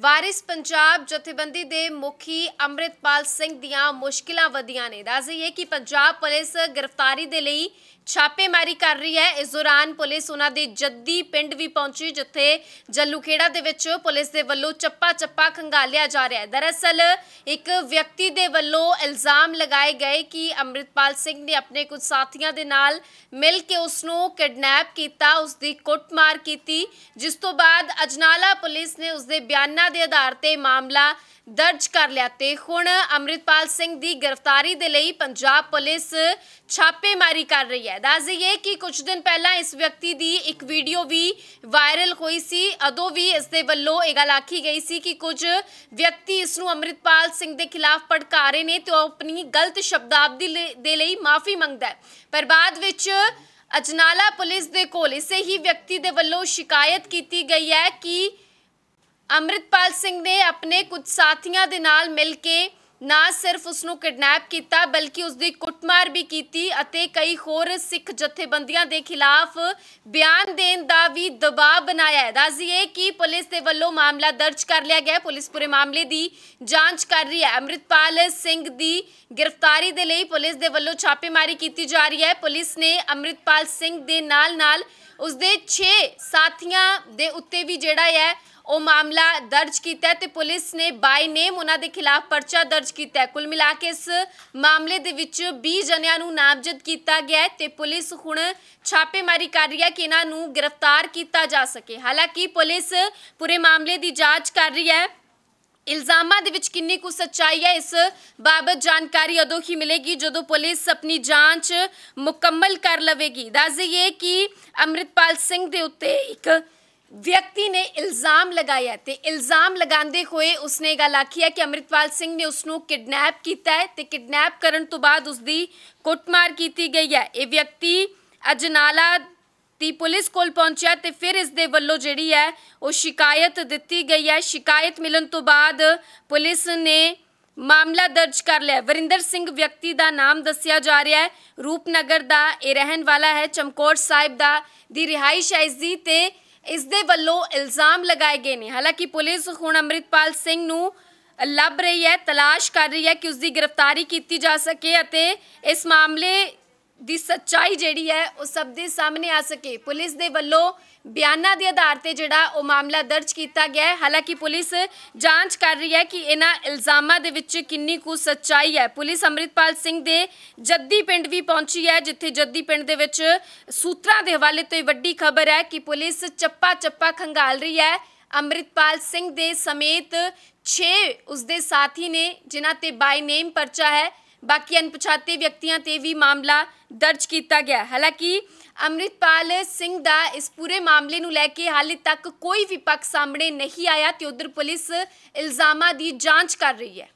ਵਾਰਿਸ ਪੰਜਾਬ ਜਥੇਬੰਦੀ ਦੇ ਮੁਖੀ ਅੰਮ੍ਰਿਤਪਾਲ ਸਿੰਘ ਦੀਆਂ ਮੁਸ਼ਕਿਲਾਂ ਵਧੀਆਂ ਨੇ ਦੱਸਈਏ ਕਿ ਪੰਜਾਬ ਪੁਲਿਸ ਗ੍ਰਿਫਤਾਰੀ ਦੇ ਲਈ ਛਾਪੇਮਾਰੀ ਕਰ ਰਹੀ ਹੈ ਇਸ ਦੌਰਾਨ ਪੁਲਿਸ ਉਹਨਾਂ ਦੇ ਜੱਦੀ ਪਿੰਡ ਵੀ ਪਹੁੰਚੀ ਜਿੱਥੇ ਜੱਲੂਖੇੜਾ ਦੇ ਵਿੱਚ ਪੁਲਿਸ ਦੇ ਵੱਲੋਂ ਚੱਪਾ ਚੱਪਾ ਖੰਗਾਲਿਆ ਜਾ ਰਿਹਾ ਹੈ ਦਰਅਸਲ ਇੱਕ ਵਿਅਕਤੀ ਦੇ ਵੱਲੋਂ ਇਲਜ਼ਾਮ ਲਗਾਏ ਗਏ ਕਿ ਅੰਮ੍ਰਿਤਪਾਲ ਸਿੰਘ ਨੇ ਆਪਣੇ ਕੁਝ ਸਾਥੀਆਂ ਦੇ ਨਾਲ ਮਿਲ ਕੇ ਉਸ ਨੂੰ ਕਿਡਨੈਪ ਕੀਤਾ ਉਸ ਦੀ ਕੁੱਟਮਾਰ ਕੀਤੀ ਜਿਸ ਤੋਂ ਬਾਅਦ ਅਜਨਾਲਾ ਪੁਲਿਸ ਨੇ ਉਸ ਦੇ ਬਿਆਨਾਂ ਸ਼ੰਕਾ ਦੇ ਆਧਾਰ ਤੇ ਮਾਮਲਾ ਦਰਜ ਕਰ ਲਿਆ ਤੇ ਹੁਣ ਅਮਰਿਤਪਾਲ ਸਿੰਘ ਦੀ ਗ੍ਰਿਫਤਾਰੀ ਦੇ ਲਈ ਪੰਜਾਬ ਪੁਲਿਸ ਛਾਪੇਮਾਰੀ ਕਰ ਰਹੀ ਹੈ ਦੱਸ ਦਈਏ ਕਿ ਕੁਝ ਦਿਨ ਪਹਿਲਾਂ ਇਸ ਵਿਅਕਤੀ ਦੀ ਇੱਕ ਵੀਡੀਓ ਵੀ ਵਾਇਰਲ ਹੋਈ ਸੀ ਅਦੋਂ ਵੀ ਇਸ ਦੇ ਵੱਲੋਂ ਇਹ ਗੱਲ ਆਖੀ ਗਈ ਸੀ ਕਿ ਕੁਝ ਵਿਅਕਤੀ ਇਸ ਨੂੰ ਅਮਰਿਤਪਾਲ ਸਿੰਘ ਦੇ ਖਿਲਾਫ ਪੜਕਾ ਰਹੇ ਨੇ ਤੇ ਉਹ ਆਪਣੀ ਗਲਤ ਸ਼ਬਦਾਵਲੀ ਦੇ ਲਈ ਮਾਫੀ ਮੰਗਦਾ ਹੈ ਪਰ ਬਾਅਦ ਵਿੱਚ ਅਜਨਾਲਾ ਪੁਲਿਸ ਦੇ ਕੋਲ ਇਸੇ ਹੀ ਵਿਅਕਤੀ ਦੇ ਵੱਲੋਂ ਸ਼ਿਕਾਇਤ ਕੀਤੀ ਗਈ ਹੈ ਕਿ ਅਮਰਿਤਪਾਲ ਸਿੰਘ ਨੇ ਆਪਣੇ ਕੁਝ ਸਾਥੀਆਂ ਦੇ ਨਾਲ ਮਿਲ ਕੇ ਨਾ ਸਿਰਫ ਉਸ ਨੂੰ ਕਿਡਨੈਪ ਕੀਤਾ ਬਲਕਿ ਉਸ ਦੀ ਕੁੱਟਮਾਰ ਵੀ ਕੀਤੀ ਅਤੇ ਕਈ ਹੋਰ ਸਿੱਖ ਜਥੇਬੰਦੀਆਂ ਦੇ ਖਿਲਾਫ ਬਿਆਨ ਦੇਣ ਦਾ ਵੀ ਦਬਾਅ ਬਣਾਇਆ ਹੈ ਦੱਸਿਏ ਕਿ ਪੁਲਿਸ ਦੇ ਵੱਲੋਂ ਮਾਮਲਾ ਦਰਜ ਕਰ ਲਿਆ ਗਿਆ ਪੁਲਿਸ ਪੂਰੇ ਮਾਮਲੇ ਦੀ ਜਾਂਚ ਕਰ ਰਹੀ ਹੈ ਅਮਰਿਤਪਾਲ ਸਿੰਘ ਦੀ ਗ੍ਰਿਫਤਾਰੀ ਦੇ ਲਈ ਪੁਲਿਸ ਦੇ ਵੱਲੋਂ ਛਾਪੇਮਾਰੀ ਕੀਤੀ ਜਾ ਰਹੀ ਹੈ ਪੁਲਿਸ ਨੇ ਅਮਰਿਤਪਾਲ ਸਿੰਘ ਦੇ ਨਾਲ ਨਾਲ ਉਸ ਦੇ 6 ਸਾਥੀਆਂ ਦੇ ਉੱਤੇ ਵੀ ਜਿਹੜਾ ਹੈ ਉਹ ਮਾਮਲਾ ਦਰਜ ਕੀਤਾ ਤੇ ਪੁਲਿਸ ਨੇ ਬਾਈ ਨੇਮ ਉਹਨਾਂ ਦੇ ਖਿਲਾਫ ਪਰਚਾ ਦਰਜ ਕੀਤਾ ਕੁੱਲ ਮਿਲਾ ਕੇ ਇਸ ਮਾਮਲੇ ਦੇ ਵਿੱਚ 20 ਜਣਿਆਂ ਨੂੰ ਨਾਮਜ਼ਦ ਕੀਤਾ ਗਿਆ ਹੈ ਤੇ ਪੁਲਿਸ ਹੁਣ ਛਾਪੇਮਾਰੀ ਕਰ ਰਹੀ ਹੈ ਕਿ ਇਹਨਾਂ ਨੂੰ ਗ੍ਰਿਫਤਾਰ ਕੀਤਾ ਜਾ ਸਕੇ ਹਾਲਾਂਕਿ ਪੁਲਿਸ ਪੂਰੇ ਮਾਮਲੇ ਦੀ ਜਾਂਚ ਕਰ ਰਹੀ ਹੈ ਇਲਜ਼ਾਮਾਂ ਦੇ ਵਿੱਚ ਕਿੰਨੀ ਕੁ ਸੱਚਾਈ ਹੈ ਇਸ ਬਾਬਤ ਜਾਣਕਾਰੀ ਉਦੋਂ ਹੀ ਮਿਲੇਗੀ ਜਦੋਂ ਪੁਲਿਸ ਆਪਣੀ ਜਾਂਚ ਮੁਕੰਮਲ ਕਰ ਲਵੇਗੀ ਦੱਸ ਦਈਏ ਕਿ ਅਮਰਿਤਪਾਲ ਸਿੰਘ ਦੇ ਉੱਤੇ ਇੱਕ ਵਿਅਕਤੀ ਨੇ ਇਲਜ਼ਾਮ ਲਗਾਇਆ ਤੇ ਇਲਜ਼ਾਮ ਲਗਾਉਂਦੇ ਹੋਏ ਉਸਨੇ ਗੱਲ ਆਖੀ ਹੈ ਕਿ ਅਮਰਿਤਪਾਲ ਸਿੰਘ ਨੇ ਉਸ ਨੂੰ ਕਿਡਨੈਪ ਕੀਤਾ ਹੈ ਤੇ ਕਿਡਨੈਪ ਕਰਨ ਤੋਂ ਬਾਅਦ ਉਸ ਦੀ ਕੁੱਟਮਾਰ ਕੀਤੀ ਗਈ ਹੈ ਇਹ ਵਿਅਕਤੀ ਅਜਨਾਲਾ ਦੀ ਪੁਲਿਸ ਕੋਲ ਪਹੁੰਚਿਆ ਤੇ ਫਿਰ ਇਸ ਦੇ ਵੱਲੋਂ ਜਿਹੜੀ ਹੈ ਉਹ ਸ਼ਿਕਾਇਤ ਦਿੱਤੀ ਗਈ ਹੈ ਸ਼ਿਕਾਇਤ ਮਿਲਣ ਤੋਂ ਬਾਅਦ ਪੁਲਿਸ ਨੇ ਮਾਮਲਾ ਦਰਜ ਕਰ ਲਿਆ ਵਰਿੰਦਰ ਸਿੰਘ ਵਿਅਕਤੀ ਦਾ ਨਾਮ ਦੱਸਿਆ ਜਾ ਰਿਹਾ ਹੈ ਰੂਪਨਗਰ ਦਾ ਇਹ ਰਹਿਣ ਵਾਲਾ ਹੈ ਚਮਕੌਰ ਸਾਹਿਬ ਦਾ ਦੀ ਰਿਹਾਇਸ਼ ਹੈ ਜੀ ਦੀ ਤੇ ਇਸ ਦੇ ਵੱਲੋਂ ਇਲਜ਼ਾਮ ਲਗਾਏ ਗਏ ਨੇ ਹਾਲਾਂਕਿ ਪੁਲਿਸ ਹੁਣ ਅਮਰਿਤਪਾਲ ਸਿੰਘ ਨੂੰ ਲੱਭ ਰਹੀ ਹੈ ਤਲਾਸ਼ ਕਰ ਰਹੀ ਹੈ ਕਿ ਉਸ ਦੀ ਗ੍ਰਿਫਤਾਰੀ ਕੀਤੀ ਜਾ ਸਕੇ ਅਤੇ ਇਸ ਮਾਮਲੇ ਦੀ ਸੱਚਾਈ ਜਿਹੜੀ ਹੈ ਉਹ ਸਭ ਦੇ ਸਾਹਮਣੇ ਆ ਸਕੇ ਪੁਲਿਸ ਦੇ ਵੱਲੋਂ ਬਿਆਨਾਂ ਦੇ ਆਧਾਰ ਤੇ ਜਿਹੜਾ ਉਹ ਮਾਮਲਾ ਦਰਜ ਕੀਤਾ ਗਿਆ ਹੈ ਹਾਲਾਂਕਿ ਪੁਲਿਸ ਜਾਂਚ ਕਰ ਰਹੀ ਹੈ ਕਿ ਇਹਨਾਂ ਇਲਜ਼ਾਮਾਂ ਦੇ ਵਿੱਚ ਕਿੰਨੀ ਕੁ ਸੱਚਾਈ ਹੈ ਪੁਲਿਸ ਅਮਰਿਤਪਾਲ ਸਿੰਘ ਦੇ ਜੱਦੀ ਪਿੰਡ ਵੀ ਪਹੁੰਚੀ ਹੈ ਜਿੱਥੇ ਜੱਦੀ ਪਿੰਡ ਦੇ ਵਿੱਚ ਸੂਤਰਾਂ ਦੇ ਹਵਾਲੇ ਤੋਂ ਇਹ ਵੱਡੀ ਖਬਰ ਹੈ ਕਿ ਪੁਲਿਸ ਚੱਪਾ ਚੱਪਾ ਖੰਗਾਲ ਰਹੀ ਹੈ ਅਮਰਿਤਪਾਲ ਸਿੰਘ ਦੇ ਸਮੇਤ 6 ਉਸਦੇ ਸਾਥੀ ਨੇ ਜਿਨ੍ਹਾਂ ਤੇ ਬਾਈ ਨੇਮ ਪਰਚਾ ਹੈ ਬਾਕੀ ਅਣਪਛਾਤੇ ਵਿਅਕਤੀਆਂ ਤੇ ਵੀ ਮਾਮਲਾ ਦਰਜ ਕੀਤਾ ਗਿਆ ਹਾਲਾਂਕਿ ਅਮਰਿਤਪਾਲ ਸਿੰਘ ਦਾ ਇਸ ਪੂਰੇ ਮਾਮਲੇ ਨੂੰ ਲੈ ਕੇ ਹਾਲੇ ਤੱਕ ਕੋਈ ਵੀ ਪੱਖ ਸਾਹਮਣੇ ਨਹੀਂ ਆਇਆ ਤੇ ਉਧਰ ਪੁਲਿਸ ਇਲਜ਼ਾਮਾਂ ਦੀ ਜਾਂਚ ਕਰ ਰਹੀ ਹੈ